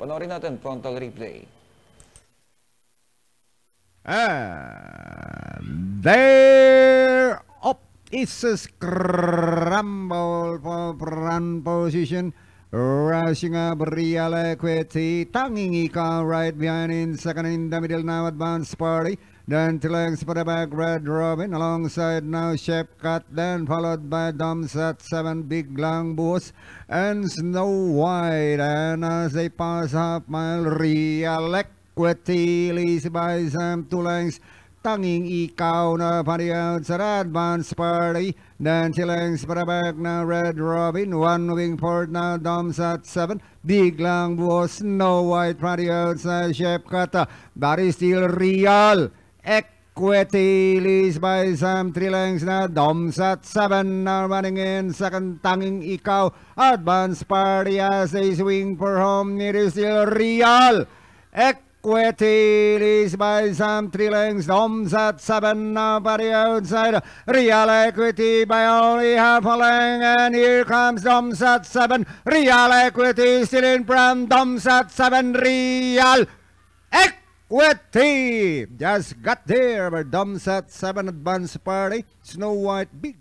Panorin natin frontal replay. And there up is a scramble for run position. Rushing up Real Equity, tanging Econ right behind in second in the middle now Advance Party. Then two for the back, Red Robin alongside now Shep Cut, then followed by Doms at seven, Big Long boots and Snow White. And as they pass half mile, Real Equity leads by two lengths tanging ikaw na paniyan sa advance party dan silang separabak na Red Robin one moving port na Doms at 7 biglang buo Snow White paniyan sa Chef Kata dari still real equity lease by Sam Trilangs na Doms at 7 na running in second tanging ikaw advance party as they swing for home it is still real equity Quetilis by some three lengths, Doms at seven, nobody outside. Real Equity by only half a length, and here comes Doms at seven. Real Equity still in front, Doms at seven, Real Equity. Just got there, but Doms at seven advance party, Snow White big.